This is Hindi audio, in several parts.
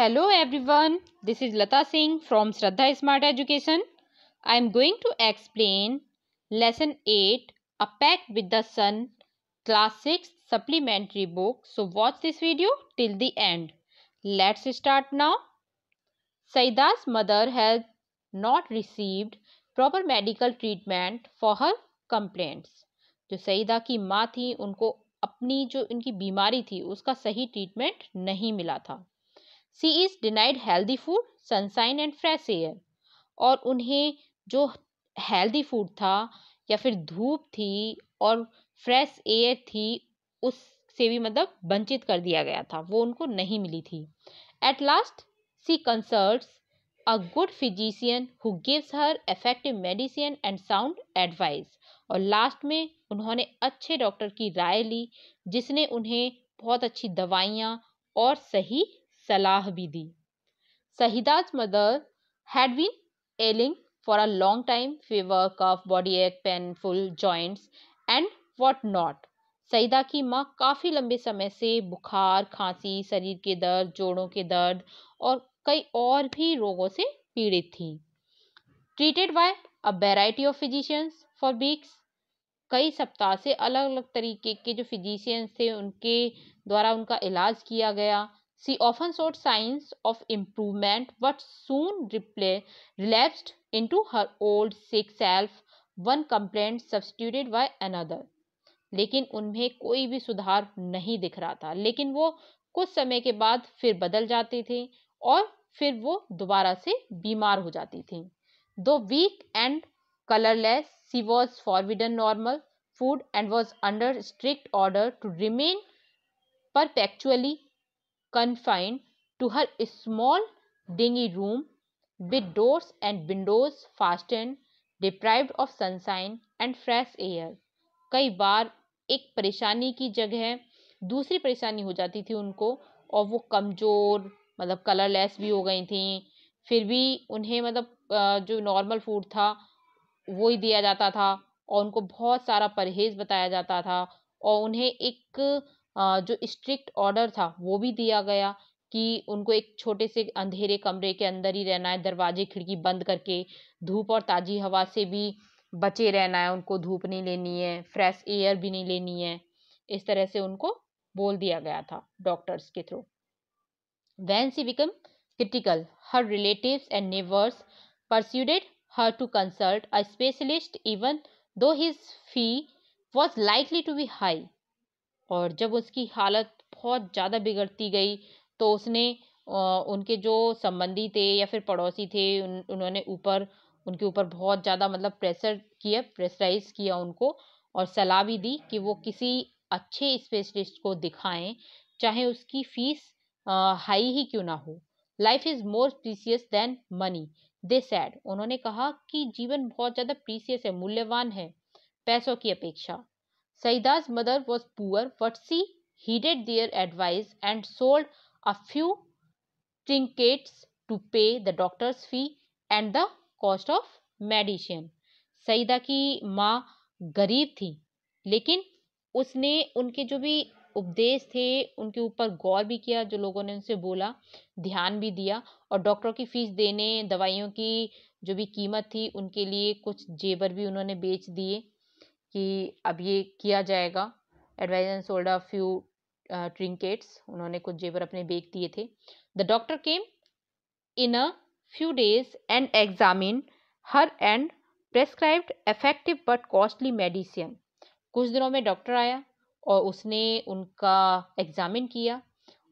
Hello everyone this is Lata Singh from Shraddha smart education I am going to explain lesson eight a pact with the sun class six supplementary book so watch this video till the end let's start now Saida's mother has not received proper medical treatment for her complaints जो सईदा की माँ थी उनको अपनी जो उनकी बीमारी थी उसका सही ट्रीटमेंट नहीं मिला था she is denied healthy food sunshine and fresh air और उन्हें जो हेल्दी फूड था या फिर धूप थी और फ्रेश एयर थी उससे भी मतलब वंचित कर दिया गया था वो उनको नहीं मिली थी at last she consults a good physician who gives her effective medicine and sound advice और लास्ट में उन्होंने अच्छे डॉक्टर की राय ली जिसने उन्हें बहुत अच्छी दवाइयाँ और सही सलाह भी दी Saida's mother had been ailing for a long time fever cough body ache painful joints and what not Saida की माँ काफ़ी लंबे समय से बुखार खांसी शरीर के दर्द जोड़ों के दर्द और कई और भी रोगों से पीड़ित थी treated by a variety of physicians for weeks कई सप्ताह से अलग अलग तरीके के जो फिजिशियंस थे उनके द्वारा उनका इलाज किया गया she often showed signs of improvement but soon relapsed into her old sick self one complaint substituted by another लेकिन उनमें कोई भी सुधार नहीं दिख रहा था लेकिन वो कुछ समय के बाद फिर बदल जाती थे और फिर वो दोबारा से बीमार हो जाती थी दो weak and colourless she was forbidden normal food and was under strict order to remain perpetually confined to her small dingy room with doors and windows fastened deprived of sunshine and fresh air कई बार एक परेशानी की जगह दूसरी परेशानी हो जाती थी उनको और वो कमज़ोर मतलब कलरलेस भी हो गई थी फिर भी उन्हें मतलब जो नॉर्मल फूड था वो ही दिया जाता था और उनको बहुत सारा परहेज़ बताया जाता था और उन्हें एक जो स्ट्रिक्ट ऑर्डर था वो भी दिया गया कि उनको एक छोटे से अंधेरे कमरे के अंदर ही रहना है दरवाजे खिड़की बंद करके धूप और ताज़ी हवा से भी बचे रहना है उनको धूप नहीं लेनी है फ्रेश एयर भी नहीं लेनी है इस तरह से उनको बोल दिया गया था डॉक्टर्स के through when she became critical her relative and neighbours persuaded her to consult a specialist even though his fee was likely to be high और जब उसकी हालत बहुत ज़्यादा बिगड़ती गई तो उसने उनके जो संबंधी थे या फिर पड़ोसी थे उन उन्होंने ऊपर उनके ऊपर बहुत ज़्यादा मतलब प्रेशर किया प्रेशराइज़ किया उनको और सलाह भी दी कि वो किसी अच्छे स्पेशलिस्ट को दिखाएं चाहे उसकी फीस हाई ही क्यों ना हो life is more precious than money they said उन्होंने कहा कि जीवन बहुत ज़्यादा प्रीसियस है मूल्यवान है पैसों की अपेक्षा Saida's mother was poor, but she heeded their advice and sold a few trinkets to pay the doctor's fee and the cost of medicine. Saida ki ma garib thi, lekin usne unke jo bhi उपदेश थे उनके ऊपर गौर भी किया जो लोगों ने उनसे बोला ध्यान भी दिया और डॉक्टरों की फीस देने दवाइयों की जो भी कीमत थी उनके लिए कुछ जेबर भी उन्होंने बेच दिए कि अब ये किया जाएगा advise and sold a few trinkets उन्होंने कुछ जेवर अपने बेच दिए थे the doctor came in a few days and examine her and prescribed effective but costly medicine कुछ दिनों में डॉक्टर आया और उसने उनका एग्ज़ामिन किया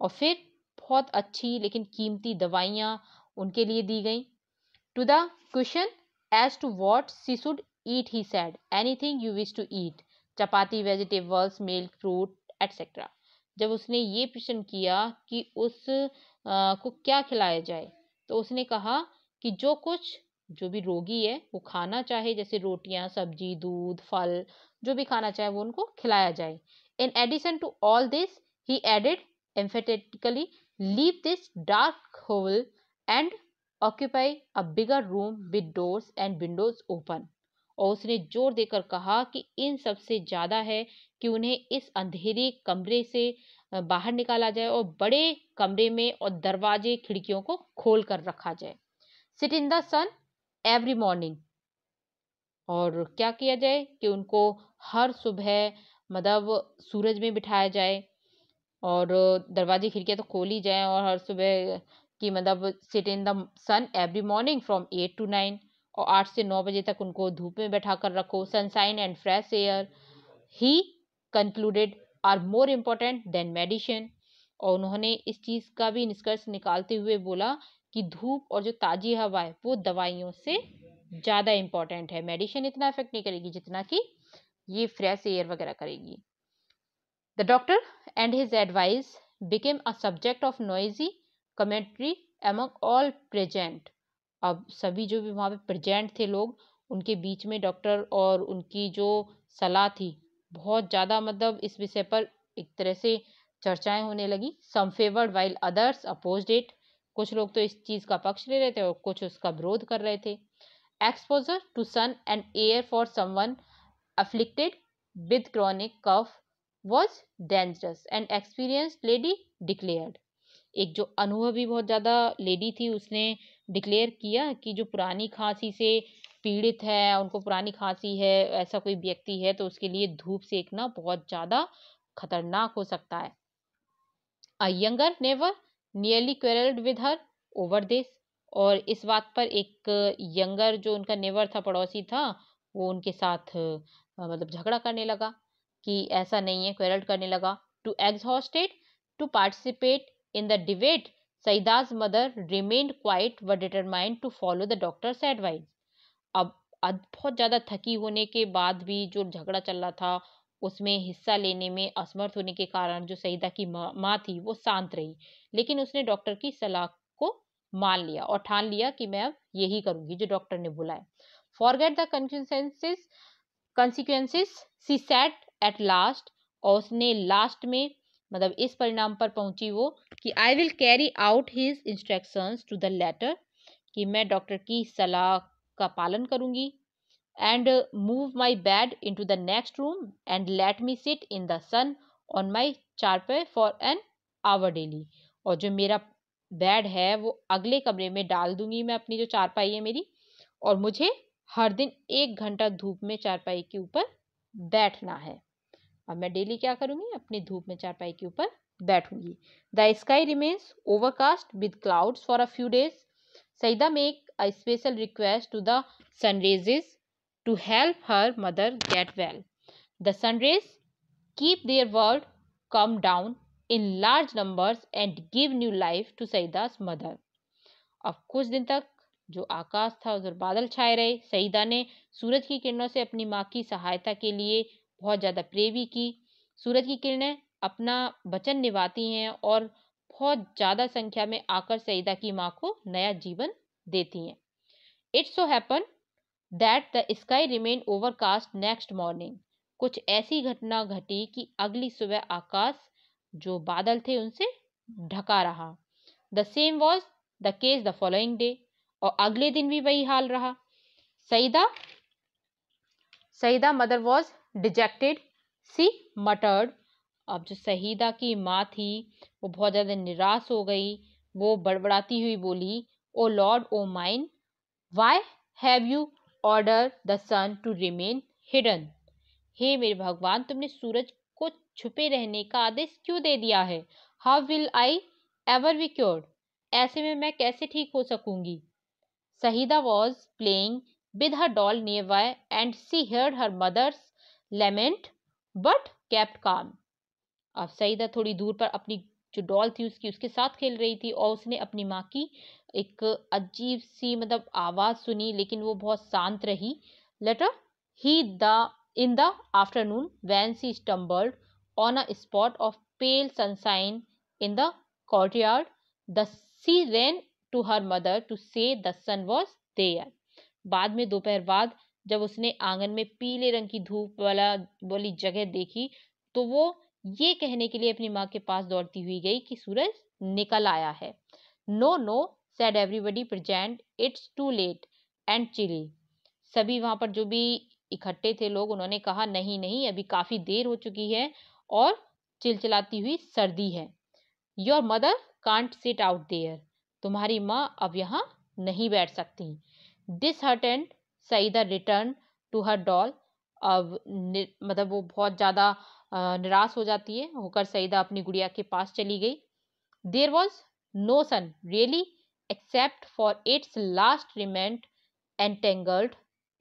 और फिर बहुत अच्छी लेकिन कीमती दवाइयाँ उनके लिए दी गई to the question as to what she should Eat, he said, anything you wish to eat. Chapati vegetables milk fruit etcetera जब उसने ये प्रश्न किया कि उस आ, को क्या खिलाया जाए तो उसने कहा कि जो कुछ जो भी रोगी है वो खाना चाहे जैसे रोटियां सब्जी दूध फल जो भी खाना चाहे वो उनको खिलाया जाए in addition to all this he added emphatically leave this dark hole and occupy a bigger room with doors and windows open और उसने जोर देकर कहा कि इन सबसे ज़्यादा है कि उन्हें इस अंधेरे कमरे से बाहर निकाला जाए और बड़े कमरे में और दरवाजे खिड़कियों को खोल कर रखा जाए sit in the sun every morning और क्या किया जाए कि उनको हर सुबह मतलब सूरज में बिठाया जाए और दरवाजे खिड़कियाँ तो खोल ही जाए और हर सुबह कि मतलब sit in the sun every morning from eight to nine और आठ से नौ बजे तक उनको धूप में बैठा कर रखो sunshine and fresh air he concluded are more important than medicine और उन्होंने इस चीज़ का भी निष्कर्ष निकालते हुए बोला कि धूप और जो ताज़ी हवा है वो दवाइयों से ज़्यादा इम्पॉर्टेंट है मेडिसिन इतना इफेक्ट नहीं करेगी जितना कि ये फ्रेश एयर वगैरह करेगी the doctor and his advice became a subject of noisy commentary among all present अब सभी जो भी वहाँ पे प्रजेंट थे लोग उनके बीच में डॉक्टर और उनकी जो सलाह थी बहुत ज़्यादा मतलब इस विषय पर एक तरह से चर्चाएं होने लगी some favoured while others oppose it कुछ लोग तो इस चीज़ का पक्ष ले रहे थे और कुछ उसका विरोध कर रहे थे exposure to sun and air for someone afflicted with chronic cough was dangerous and experience lady declared एक जो अनुभवी बहुत ज़्यादा लेडी थी उसने डिक्लेयर किया कि जो पुरानी खांसी से पीड़ित है उनको पुरानी खांसी है ऐसा कोई व्यक्ति है तो उसके लिए धूप सेकना बहुत ज़्यादा खतरनाक हो सकता है a younger neighbour nearly quarrelled with her over this और इस बात पर एक यंगर जो उनका नेवर था पड़ोसी था वो उनके साथ मतलब झगड़ा करने लगा कि ऐसा नहीं है क्वेरल्ड करने लगा too exhausted to participate In the debate, Saida's mother remained quiet but determined to follow the doctor's advice. अब बहुत ज़्यादा थकी होने के बाद भी जो झगड़ा चल रहा था उसमें हिस्सा लेने में असमर्थ होने के कारण जो सईदा की माँ मा थी वो शांत रही लेकिन उसने डॉक्टर की सलाह को मान लिया और ठान लिया कि मैं अब यही करूँगी जो डॉक्टर ने बुलाया forget the consequences consequences she said at last और उसने लास्ट में मतलब इस परिणाम पर पहुंची वो कि I will carry out his instructions to the letter कि मैं डॉक्टर की सलाह का पालन करूंगी and move my bed into the next room and let me sit in the sun on my charpai for an hour daily और जो मेरा बेड है वो अगले कमरे में डाल दूंगी मैं अपनी जो चारपाई है मेरी और मुझे हर दिन एक घंटा धूप में चारपाई के ऊपर बैठना है अब मैं डेली क्या करूँगी अपनी धूप में चारपाई के ऊपर बैठूंगी the sky remains overcast with clouds for a few days Saida make a special request to the sunrays to help her mother get well the sunrays keep their word come down in large numbers and give new life to Saida's mother अब कुछ दिन तक जो आकाश था उधर बादल छाए रहे सईदा ने सूरज की किरणों से अपनी माँ की सहायता के लिए बहुत ज़्यादा प्रे भी की सूरज की किरणें अपना वचन निभाती हैं और बहुत ज़्यादा संख्या में आकर सईदा की माँ को नया जीवन देती हैं it so happen that the sky remain overcast next morning कुछ ऐसी घटना घटी कि अगली सुबह आकाश जो बादल थे उनसे ढका रहा the same was the case the following day और अगले दिन भी वही हाल रहा Saida Saida mother was dejected she muttered अब जो शहीदा की माँ थी वो बहुत ज़्यादा निराश हो गई वो बड़बड़ाती हुई बोली oh lord oh mine why have you order the sun to remain hidden हे मेरे भगवान तुमने सूरज को छुपे रहने का आदेश क्यों दे दिया है how will I ever be cured ऐसे में मैं कैसे ठीक हो सकूंगी Sahida was playing with her doll nearby and she heard her mother's lament but kept calm अब सईदा थोड़ी दूर पर अपनी जो डॉल थी उसकी उसके साथ खेल रही थी और उसने अपनी माँ की एक अजीब सी मतलब आवाज़ सुनी लेकिन वो बहुत शांत रही लेटर ही the in the afternoon when she stumbled on a spot of pale sunshine in the courtyard the she ran to her mother to say the sun was there बाद में दोपहर बाद जब उसने आंगन में पीले रंग की धूप वाला वाली जगह देखी तो वो ये कहने के लिए अपनी माँ के पास दौड़ती हुई गई कि सूरज निकल आया है no no said everybody present it's too late and chilly सभी वहाँ पर जो भी इकट्ठे थे लोग उन्होंने कहा नहीं नहीं अभी काफ़ी देर हो चुकी है और चिलचिलाती हुई सर्दी है your mother can't sit out there तुम्हारी माँ अब यहाँ नहीं बैठ सकती this Saida return to her doll अब मतलब वो बहुत ज़्यादा निराश हो जाती है होकर सईदा अपनी गुड़िया के पास चली गई there was no sun really except for its last remnant entangled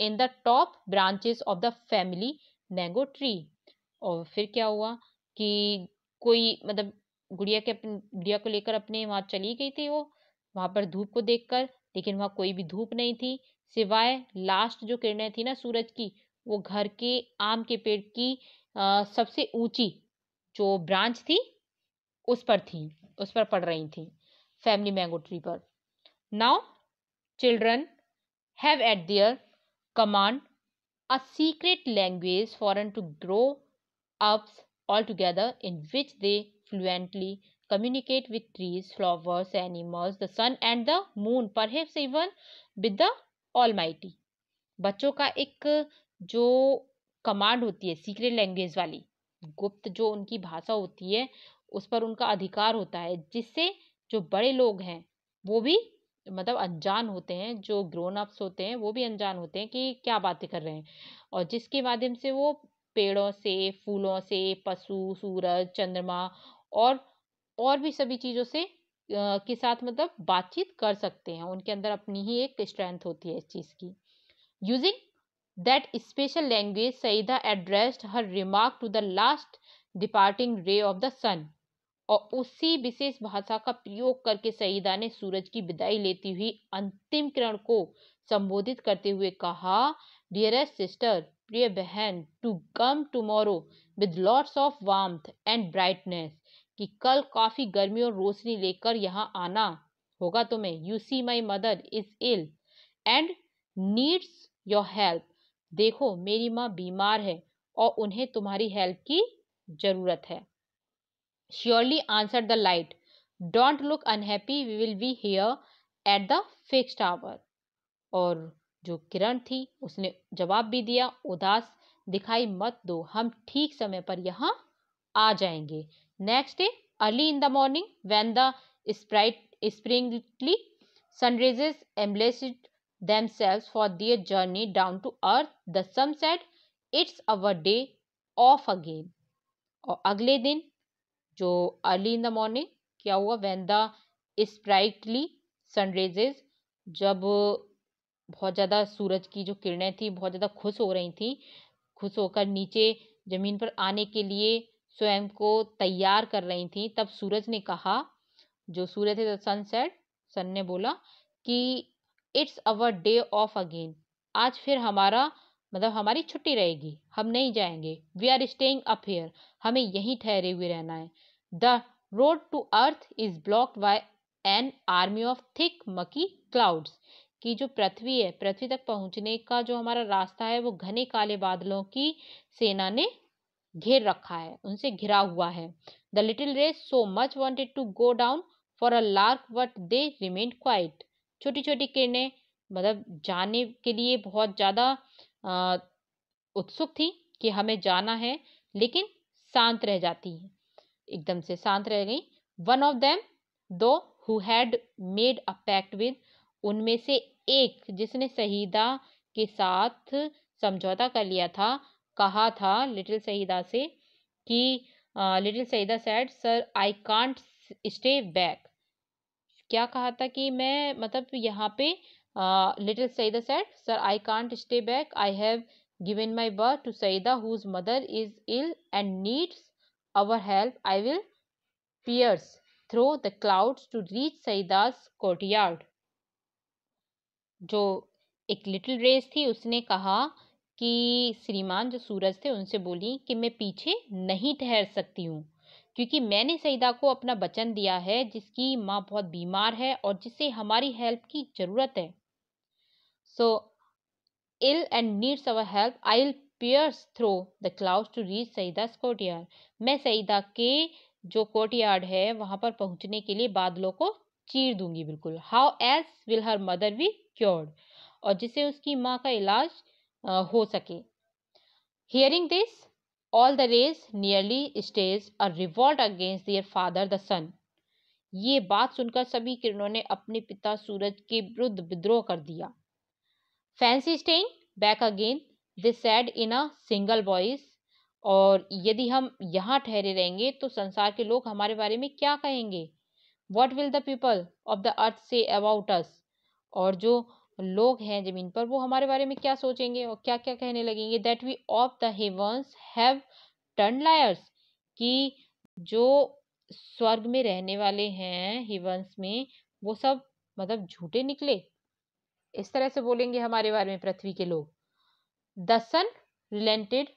in the top branches of the family mango tree और फिर क्या हुआ कि कोई मतलब गुड़िया के गुड़िया को लेकर अपने वहाँ चली गई थी वो वहाँ पर धूप को देखकर लेकिन वहाँ कोई भी धूप नहीं थी सिवाय लास्ट जो किरणें थी ना सूरज की वो घर के आम के पेड़ की सबसे ऊंची जो ब्रांच थी उस पर थी उस पर पड़ रही थी फैमिली मैंगो ट्री पर now children have at their command a secret language foreign to grownups all together in which they fluently with trees flowers animals the sun and the moon पर perhaps even with the almighty बच्चों का एक जो कमांड होती है सीक्रेट लैंग्वेज वाली गुप्त जो उनकी भाषा होती है उस पर उनका अधिकार होता है जिससे जो बड़े लोग हैं वो भी मतलब अनजान होते हैं जो ग्रोन अप्स होते हैं वो भी अनजान होते हैं कि क्या बातें कर रहे हैं और जिसके माध्यम से वो पेड़ों से फूलों से पशु सूरज चंद्रमा और और भी सभी चीज़ों से के साथ मतलब बातचीत कर सकते हैं उनके अंदर अपनी ही एक स्ट्रेंथ होती है इस चीज़ की using that special language Saida addressed her remark to the last departing ray of the sun और उसी विशेष भाषा का प्रयोग करके सईदा ने सूरज की विदाई लेती हुई अंतिम किरण को संबोधित करते हुए कहा डियरेस्ट सिस्टर प्रिय बहन to come tomorrow with lots of warm and brightness कि कल काफ़ी गर्मी और रोशनी लेकर यहाँ आना होगा तुम्हें you see my mother is ill and needs your help देखो मेरी माँ बीमार है और उन्हें तुम्हारी हेल्प की जरूरत है surely answer the light don't look unhappy we will be here at the fixed hour और जो किरण थी उसने जवाब भी दिया उदास दिखाई मत दो हम ठीक समय पर यहाँ आ जाएंगे Next day, early in the morning, when the sprite, springly sunrises embellished themselves for their journey down to earth, the sun said, It's our day off again. और अगले दिन जो अर्ली इन द मॉर्निंग क्या हुआ वैन द स्प्राइटली सनरेजेज जब बहुत ज़्यादा सूरज की जो किरणें थी बहुत ज़्यादा खुश हो रही थी खुश होकर नीचे ज़मीन पर आने के लिए स्वयं को तैयार कर रही थी तब सूरज ने कहा जो सूरज है सनसेट सन ने बोला कि it's our day off again आज फिर हमारा मतलब हमारी छुट्टी रहेगी हम नहीं जाएंगे we are staying up here हमें यहीं ठहरे हुए रहना है the road to earth is blocked by an army of thick murky clouds कि जो पृथ्वी है पृथ्वी तक पहुंचने का जो हमारा रास्ता है वो घने काले बादलों की सेना ने घेर रखा है उनसे घिरा हुआ है the little ray so much wanted to go down for a lark but they remain quiet छोटी छोटी किरणें मतलब जाने के लिए बहुत ज़्यादा उत्सुक थी कि हमें जाना है लेकिन शांत रह जाती है एकदम से शांत रह गई one of them though who had made a pact with उनमें से एक जिसने शहीदा के साथ समझौता कर लिया था कहा था लिटिल सईदा से कि little Saida said sir I can't stay back क्या कहा था कि मैं मतलब यहाँ पे little Saida said sir I can't stay back I have given my word to Saida whose mother is ill and needs our help I will pierce through the clouds to reach Saida's courtyard. जो एक लिटिल रेस थी उसने कहा कि श्रीमान जो सूरज थे उनसे बोली कि मैं पीछे नहीं ठहर सकती हूँ क्योंकि मैंने सईदा को अपना वचन दिया है जिसकी माँ बहुत बीमार है और जिसे हमारी हेल्प की ज़रूरत है so ill and needs our help I will pierce through the cloud to reach Saida's courtyard मैं सईदा के जो कोर्टयार्ड है वहाँ पर पहुँचने के लिए बादलों को चीर दूंगी बिल्कुल how else will her mother be cured और जिसे उसकी माँ का इलाज हो सके hearing this all the rays nearly staged a revolt against their father the sun ये बात सुनकर सभी किरणों ने अपने पिता सूरज के विरुद्ध विद्रोह कर दिया fancy staying back again they said in a single voice और यदि हम यहाँ ठहरे रहेंगे तो संसार के लोग हमारे बारे में क्या कहेंगे what will the people of the earth say about अस और जो लोग हैं ज़मीन पर वो हमारे बारे में क्या सोचेंगे और क्या क्या कहने लगेंगे that we of the heavens have turned liars कि जो स्वर्ग में रहने वाले हैं हिवंस में वो सब मतलब झूठे निकले इस तरह से बोलेंगे हमारे बारे में पृथ्वी के लोग the sun relented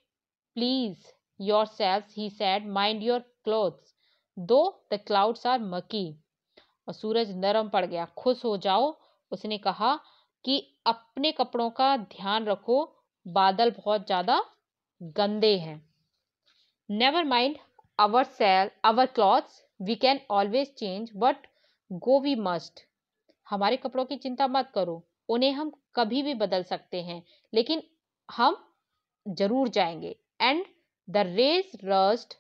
please yourself he said mind your clothes though the clouds are murky और सूरज नरम पड़ गया खुश हो जाओ उसने कहा कि अपने कपड़ों का ध्यान रखो बादल बहुत ज़्यादा गंदे हैं never mind our sell our clothes we can always change but go we must हमारे कपड़ों की चिंता मत करो उन्हें हम कभी भी बदल सकते हैं लेकिन हम जरूर जाएंगे and the rays rushed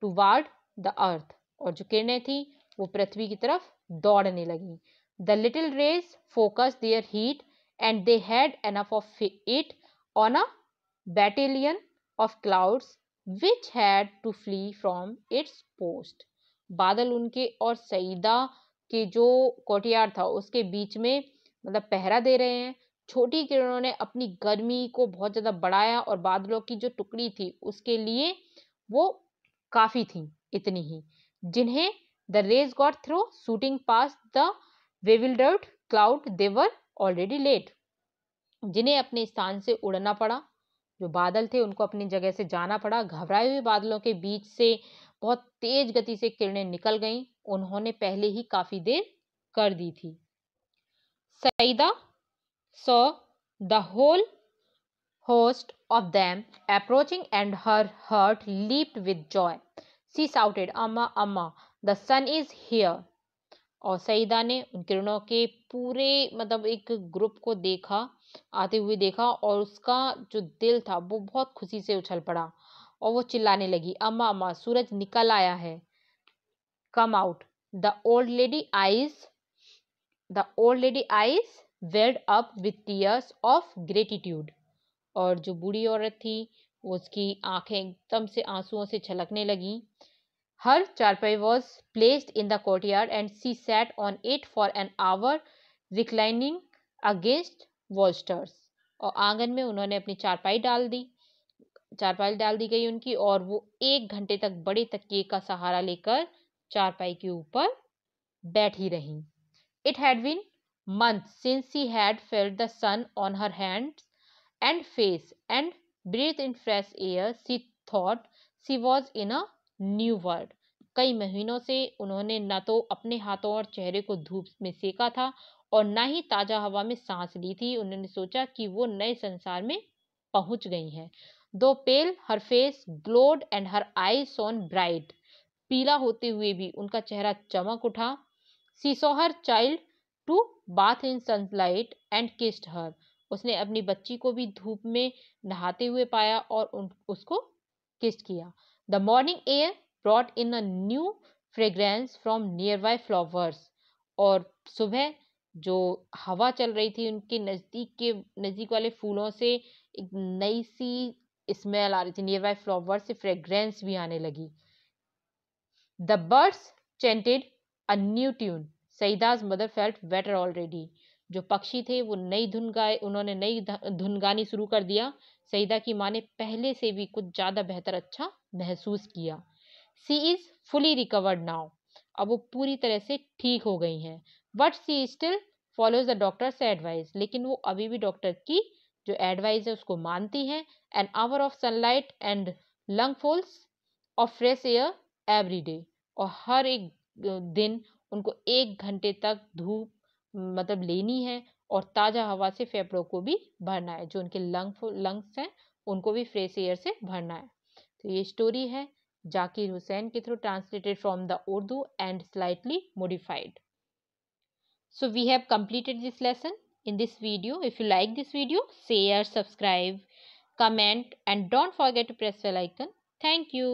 toward the earth और जो किरणें थी वो पृथ्वी की तरफ दौड़ने लगी The little rays focused their heat and they had enough of it on a battalion of clouds which had to flee from its post. बादल उनके और सईदा के जो कोटियार था उसके बीच में मतलब पहरा दे रहे हैं छोटी किरणों ने अपनी गर्मी को बहुत ज़्यादा बढ़ाया और बादलों की जो टुकड़ी थी उसके लिए वो काफ़ी थी इतनी ही जिन्हें the rays got through shooting past the bewildered cloud they were already late जिन्हें अपने स्थान से उड़ना पड़ा जो बादल थे उनको अपनी जगह से जाना पड़ा घबराए हुए बादलों के बीच से बहुत तेज गति से किरणें निकल गईं उन्होंने पहले ही काफ़ी देर कर दी थी Saeeda saw the whole host of them approaching and her heart leaped with joy she shouted amma amma the sun is here और सईदा ने उन किरणों के पूरे मतलब एक ग्रुप को देखा आते हुए देखा और उसका जो दिल था वो बहुत खुशी से उछल पड़ा और वो चिल्लाने लगी अम्मा अम्मा सूरज निकल आया है come out the old lady eyes the old lady eyes welled up with tears of gratitude और जो बूढ़ी औरत थी उसकी आंखें एकदम से आंसुओं से छलकने लगी Her charpai was placed in the courtyard and she sat on it for an hour reclining against वॉस्टर्स और आंगन में उन्होंने अपनी चारपाई डाल दी चारपाई डाल दी गई उनकी और वो एक घंटे तक बड़े तकिए का सहारा लेकर चारपाई के ऊपर बैठी रहीं it had been month since she had felt the sun on her hand and face and breathe in fresh air she thought she was in a new world कई महीनों से उन्होंने न तो अपने हाथों और चेहरे को धूप में सेका था और न ही ताज़ा हवा में सांस ली थी उन्होंने सोचा कि वो नए संसार में पहुंच गई हैं though pale her face glowed and her eye shone bright पीला होते हुए भी उनका चेहरा चमक उठा she saw her child too bath in sunlight and kissed her उसने अपनी बच्ची को भी धूप में नहाते हुए पाया और उसको किस्ट किया the morning air brought in a new new from from nearby flowers और सुबह जो हवा चल रही थी उनके नज़दीक के नज़दीक वाले फूलों से एक नई सी स्मेल आ रही थी नियरबाई फ्लावर से फ्रेग्रेंस भी आने लगी the birds chanted a new tune Saeeda's mother felt better already जो पक्षी थे वो नई धुन गाए उन्होंने नई धुन गानी शुरू कर दिया सईदा की माँ ने पहले से भी कुछ ज़्यादा बेहतर अच्छा महसूस किया she is fully recovered now अब वो पूरी तरह से ठीक हो गई हैं but she still follows the doctor's advice लेकिन वो अभी भी डॉक्टर की जो एडवाइस है उसको मानती हैं an hour of sunlight and lungfuls of fresh air every day और हर एक दिन उनको एक घंटे तक धूप मतलब लेनी है और ताज़ा हवा से फेफड़ों को भी भरना है जो उनके लंग लंग्स हैं उनको भी फ्रेश एयर से भरना है तो ये स्टोरी है जाकिर हुसैन के through translated from the Urdu and slightly modified so we have completed this lesson in this video if you like this video share subscribe comment and don't forget to press bell icon thank you